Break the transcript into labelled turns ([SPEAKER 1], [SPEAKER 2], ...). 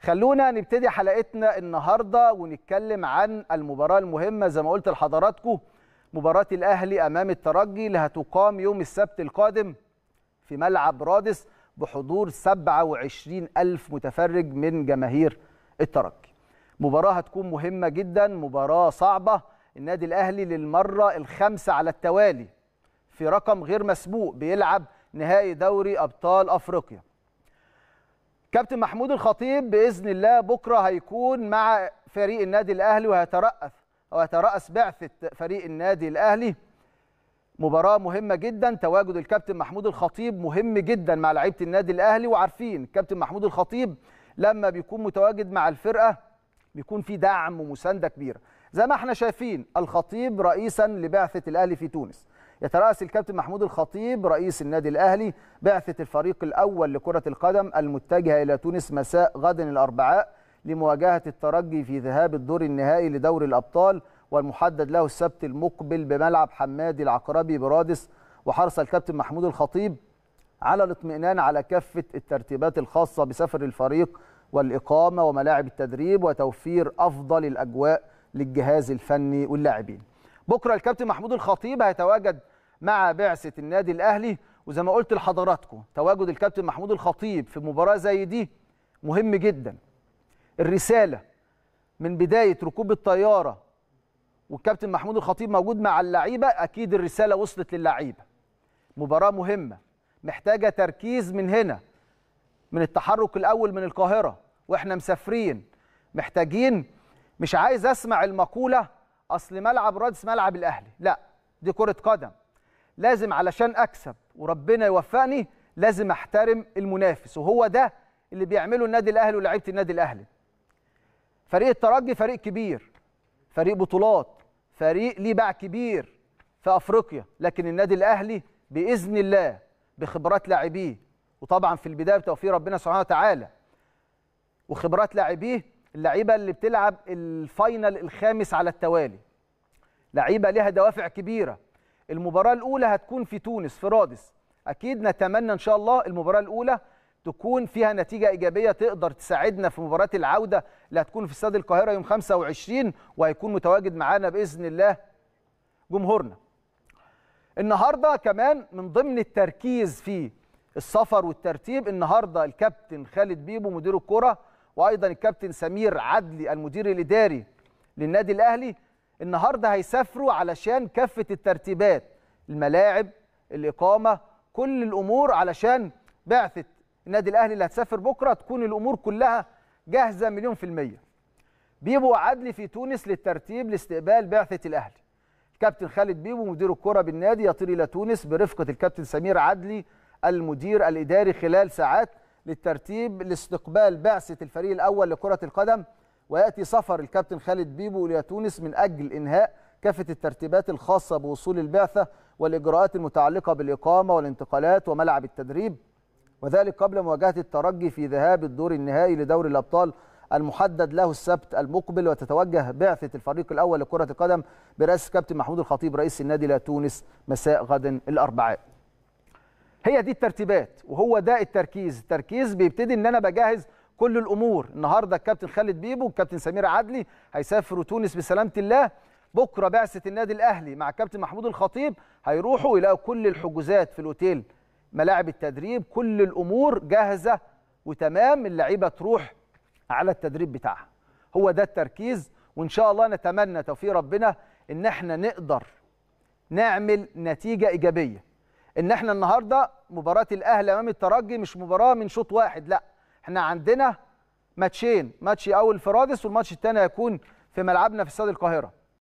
[SPEAKER 1] خلونا نبتدي حلقتنا النهارده ونتكلم عن المباراه المهمه زي ما قلت لحضراتكم مباراه الاهلي امام الترجي اللي هتقام يوم السبت القادم في ملعب رادس بحضور 27 ألف متفرج من جماهير الترجي مباراة هتكون مهمة جدا مباراة صعبة النادي الأهلي للمرة الخامسة على التوالي في رقم غير مسبوق بيلعب نهائي دوري أبطال أفريقيا كابتن محمود الخطيب باذن الله بكره هيكون مع فريق النادي الاهلي وهيترأس او هيترأس بعثه فريق النادي الاهلي مباراه مهمه جدا تواجد الكابتن محمود الخطيب مهم جدا مع لعيبه النادي الاهلي وعارفين كابتن محمود الخطيب لما بيكون متواجد مع الفرقه بيكون في دعم ومسانده كبيره زي ما احنا شايفين الخطيب رئيسا لبعثه الاهلي في تونس يترأس الكابتن محمود الخطيب رئيس النادي الأهلي بعثة الفريق الأول لكرة القدم المتجهة إلى تونس مساء غد الأربعاء لمواجهة الترجي في ذهاب الدور النهائي لدوري الأبطال والمحدد له السبت المقبل بملعب حمادي العقربي برادس وحرص الكابتن محمود الخطيب على الاطمئنان على كافة الترتيبات الخاصة بسفر الفريق والإقامة وملاعب التدريب وتوفير أفضل الأجواء للجهاز الفني واللاعبين بكرة الكابتن محمود الخطيب هيتواجد مع بعثه النادي الاهلي وزي ما قلت لحضراتكم تواجد الكابتن محمود الخطيب في مباراه زي دي مهم جدا الرساله من بدايه ركوب الطياره والكابتن محمود الخطيب موجود مع اللعيبه اكيد الرساله وصلت للعيبه مباراه مهمه محتاجه تركيز من هنا من التحرك الاول من القاهره واحنا مسافرين محتاجين مش عايز اسمع المقوله اصل ملعب رادس ملعب الاهلي لا دي كره قدم لازم علشان اكسب وربنا يوفقني لازم احترم المنافس وهو ده اللي بيعمله النادي الاهلي ولاعيبه النادي الاهلي فريق الترجي فريق كبير فريق بطولات فريق ليه باع كبير في افريقيا لكن النادي الاهلي باذن الله بخبرات لاعبيه وطبعا في البدايه بتوفيق ربنا سبحانه وتعالى وخبرات لاعبيه اللعيبه اللي بتلعب الفاينل الخامس على التوالي لعيبه ليها دوافع كبيره المباراه الاولى هتكون في تونس في رادس اكيد نتمنى ان شاء الله المباراه الاولى تكون فيها نتيجه ايجابيه تقدر تساعدنا في مباراه العوده اللي هتكون في استاد القاهره يوم 25 وهيكون متواجد معانا باذن الله جمهورنا النهارده كمان من ضمن التركيز في السفر والترتيب النهارده الكابتن خالد بيبو مدير الكره وايضا الكابتن سمير عدلي المدير الاداري للنادي الاهلي النهارده هيسافروا علشان كافه الترتيبات الملاعب الاقامه كل الامور علشان بعثه النادي الاهلي اللي هتسافر بكره تكون الامور كلها جاهزه مليون في الميه بيبو عدلي في تونس للترتيب لاستقبال بعثه الاهلي كابتن خالد بيبو مدير الكره بالنادي يطير الى تونس برفقه الكابتن سمير عدلي المدير الاداري خلال ساعات للترتيب لاستقبال بعثه الفريق الاول لكره القدم وياتي سفر الكابتن خالد بيبو الى تونس من اجل انهاء كافه الترتيبات الخاصه بوصول البعثه والاجراءات المتعلقه بالاقامه والانتقالات وملعب التدريب وذلك قبل مواجهه الترجي في ذهاب الدور النهائي لدوري الابطال المحدد له السبت المقبل وتتوجه بعثه الفريق الاول لكره القدم برئاسه الكابتن محمود الخطيب رئيس النادي الى تونس مساء غد الاربعاء. هي دي الترتيبات وهو ده التركيز، التركيز بيبتدي ان انا بجهز كل الامور النهارده الكابتن خالد بيبو والكابتن سمير عدلي هيسافروا تونس بسلامه الله بكره بعثه النادي الاهلي مع الكابتن محمود الخطيب هيروحوا يلاقوا كل الحجوزات في الاوتيل ملاعب التدريب كل الامور جاهزه وتمام اللعيبه تروح على التدريب بتاعها هو ده التركيز وان شاء الله نتمنى توفيق ربنا ان احنا نقدر نعمل نتيجه ايجابيه ان احنا النهارده مباراه الاهلي امام الترجي مش مباراه من شوط واحد لا احنا عندنا ماتشين ماتش اول في رادس والماتش الثاني هيكون في ملعبنا في استاد القاهره